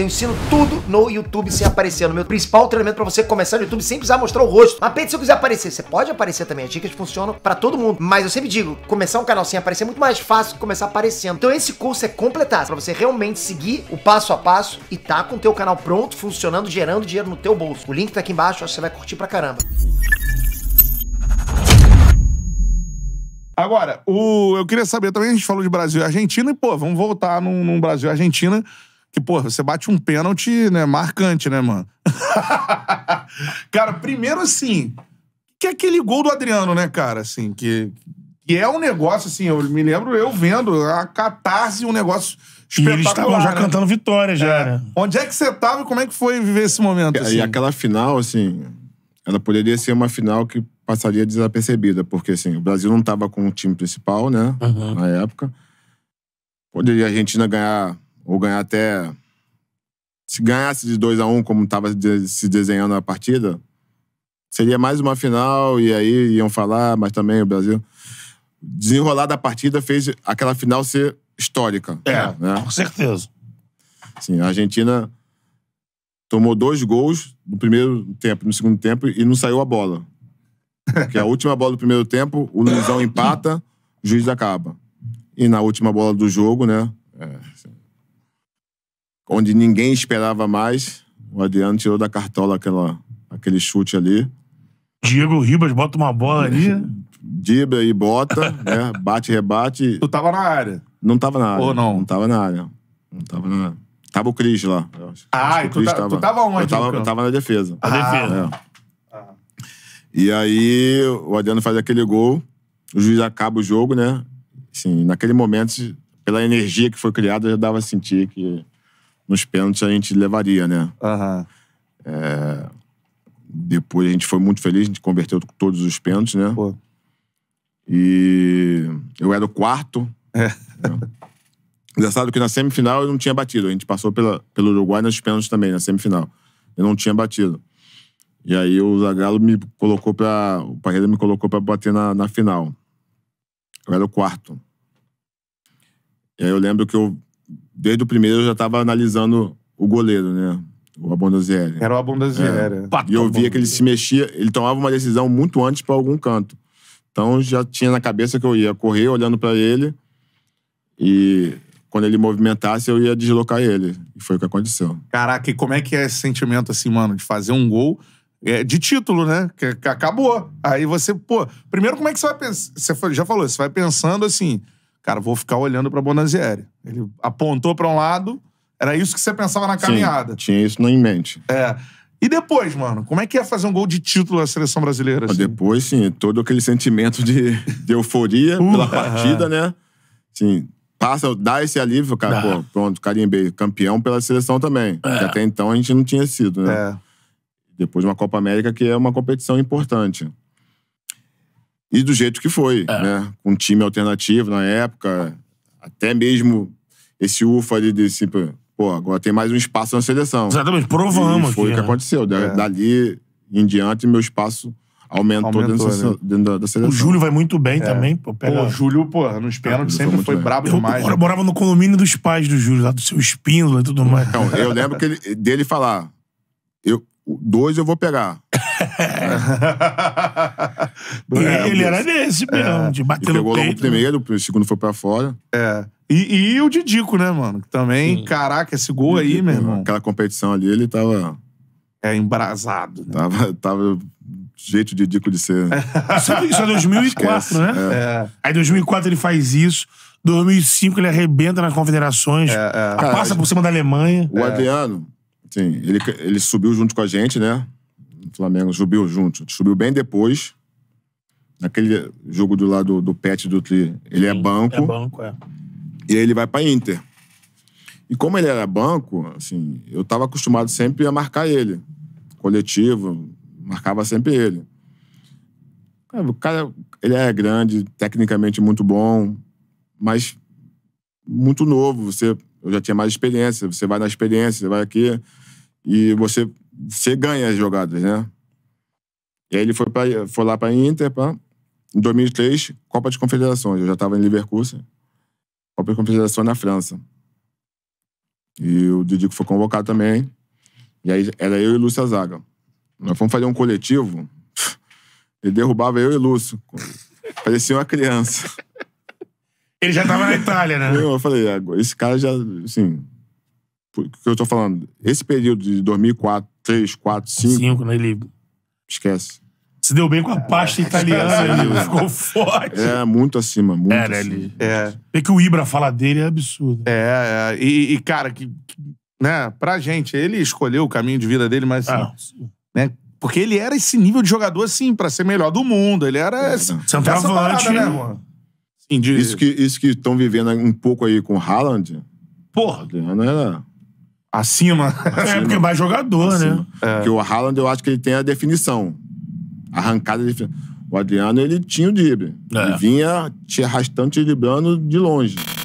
eu ensino tudo no YouTube sem aparecer. No meu principal treinamento para você começar no YouTube sem precisar mostrar o rosto. Mas se eu quiser aparecer. Você pode aparecer também. As dicas funcionam para todo mundo. Mas eu sempre digo, começar um canal sem aparecer é muito mais fácil que começar aparecendo. Então esse curso é completar para você realmente seguir o passo a passo e tá com o teu canal pronto, funcionando, gerando dinheiro no teu bolso. O link tá aqui embaixo, acho que você vai curtir pra caramba. Agora, o, eu queria saber também, a gente falou de Brasil e Argentina, e pô, vamos voltar num, num Brasil e Argentina que, pô, você bate um pênalti, né, marcante, né, mano? cara, primeiro assim, que é aquele gol do Adriano, né, cara, assim, que, que é um negócio, assim, eu me lembro eu vendo a catarse, um negócio e eles estavam já né? cantando vitória, já. É. Né? Onde é que você estava e como é que foi viver esse momento? Assim? E aquela final, assim, ela poderia ser uma final que passaria desapercebida, porque assim, o Brasil não estava com o time principal, né? Uhum. Na época. Poderia a Argentina ganhar ou ganhar até. Se ganhasse de 2 a 1 um, como estava se desenhando a partida, seria mais uma final, e aí iam falar, mas também o Brasil. Desenrolar da partida fez aquela final ser histórica. É, né? com certeza. Sim, a Argentina tomou dois gols no primeiro tempo, no segundo tempo, e não saiu a bola. Porque a última bola do primeiro tempo, o Luizão empata, o juiz acaba. E na última bola do jogo, né? É onde ninguém esperava mais. O Adriano tirou da cartola aquela, aquele chute ali. Diego Ribas bota uma bola ali. Dibra e bota, né? Bate, rebate. Tu tava na área. Não tava na área. Ou não? Não tava na área. Não tava na área. Tava o Cris lá. Ah, tu, tá, tava... tu tava onde? Eu tava, eu tava na defesa. Na ah. defesa. É. Ah. E aí o Adriano faz aquele gol, o juiz acaba o jogo, né? Assim, naquele momento, pela energia que foi criada, já dava a sentir que nos pênaltis a gente levaria, né? Uhum. É... Depois a gente foi muito feliz, a gente converteu todos os pênaltis, né? Pô. E eu era o quarto. É. Né? Engraçado que na semifinal eu não tinha batido. A gente passou pela, pelo Uruguai nos pênaltis também, na semifinal. Eu não tinha batido. E aí o Zagallo me colocou pra... O Parreira me colocou pra bater na, na final. Eu era o quarto. E aí eu lembro que eu desde o primeiro eu já estava analisando o goleiro, né? O Abondazieri. Era o Abondazieri. É. e eu via que ele se mexia, ele tomava uma decisão muito antes para algum canto. Então já tinha na cabeça que eu ia correr olhando para ele e quando ele movimentasse eu ia deslocar ele. E foi o que aconteceu. Caraca, e como é que é esse sentimento assim, mano, de fazer um gol é, de título, né? Que, que acabou. Aí você, pô, primeiro como é que você vai pensar? Você já falou, você vai pensando assim, Cara, vou ficar olhando para Bonazieri. Ele apontou para um lado, era isso que você pensava na caminhada. Sim, tinha isso em mente. É. E depois, mano, como é que ia é fazer um gol de título da seleção brasileira? Assim? Depois, sim, todo aquele sentimento de, de euforia pela partida, né? Sim, passa, dá esse alívio, cara, pô, pronto, carimbei, campeão pela seleção também. É. Que até então a gente não tinha sido, né? É. Depois de uma Copa América que é uma competição importante. E do jeito que foi, é. né? Com um time alternativo na época, até mesmo esse UFA ali desse. Pô, agora tem mais um espaço na seleção. Exatamente, provamos. E foi o que né? aconteceu. É. Dali em diante, meu espaço aumentou, aumentou dentro, né? da, dentro, da, seleção. O Júlio vai muito bem é. também. Pô, pega... o Júlio, pô, nos ah, pênaltis sempre foi bem. brabo demais. Eu né? morava no condomínio dos pais do Júlio, lá do seu Espíndola e tudo mais. Então, eu lembro que ele, dele falar. Eu, dois eu vou pegar. é. É, ele era desse é. mesmo, é. de bater e pegou peito. Pegou primeiro, né? o segundo foi pra fora. É. E, e o Didico, né, mano? Que também, Sim. caraca, esse gol Didico, aí, meu irmão. Aquela competição ali, ele tava... É, embrasado. Né? Tava, tava jeito de Didico de ser. só isso é 2004, é Esquece. né? É. Aí 2004 ele faz isso. 2005 ele arrebenta nas confederações. É, é. Cara, passa por cima da Alemanha. O Adriano Sim, ele, ele subiu junto com a gente, né? O Flamengo subiu junto. Subiu bem depois. Naquele jogo do lado do Pet do Tri, ele é Sim, é banco. É banco, é. E aí ele vai pra Inter. E como ele era banco, assim, eu tava acostumado sempre a marcar ele. Coletivo, marcava sempre ele. O cara, ele é grande, tecnicamente muito bom, mas muito novo. Você eu já tinha mais experiência. Você vai na experiência, você vai aqui e você, você ganha as jogadas, né? E aí ele foi, pra, foi lá para Inter, pra, em 2003, Copa de Confederações. Eu já estava em Leverkusen. Copa de Confederações na França. E o Didico foi convocado também. E aí era eu e Lúcio Zaga. Nós fomos fazer um coletivo. Ele derrubava eu e Lúcio. Parecia uma criança. Ele já tava na Itália, né? Eu, eu falei, ah, esse cara já, assim, o que eu tô falando, esse período de 2004, 3, 4, 5... 5, né? Ele... Esquece. Se deu bem com a pasta é, italiana, ele né? ficou forte. É, muito acima, muito é, né, acima. Ele... É. é que o Ibra falar dele é absurdo. É, é. E, e, cara, que, né, pra gente, ele escolheu o caminho de vida dele, mas... Ah. Assim, né, porque ele era esse nível de jogador, assim, pra ser melhor do mundo. Ele era... É, esse, Centroavante, né, mano? Isso que isso que estão vivendo um pouco aí com o Haaland. Porra. Não era... Acima. Acima. É, porque é mais jogador, né? Acima. né? É. Porque o Haaland, eu acho que ele tem a definição. Arrancada de definição. O Adriano, ele tinha o drible. É. Ele vinha te arrastando, te driblando de longe.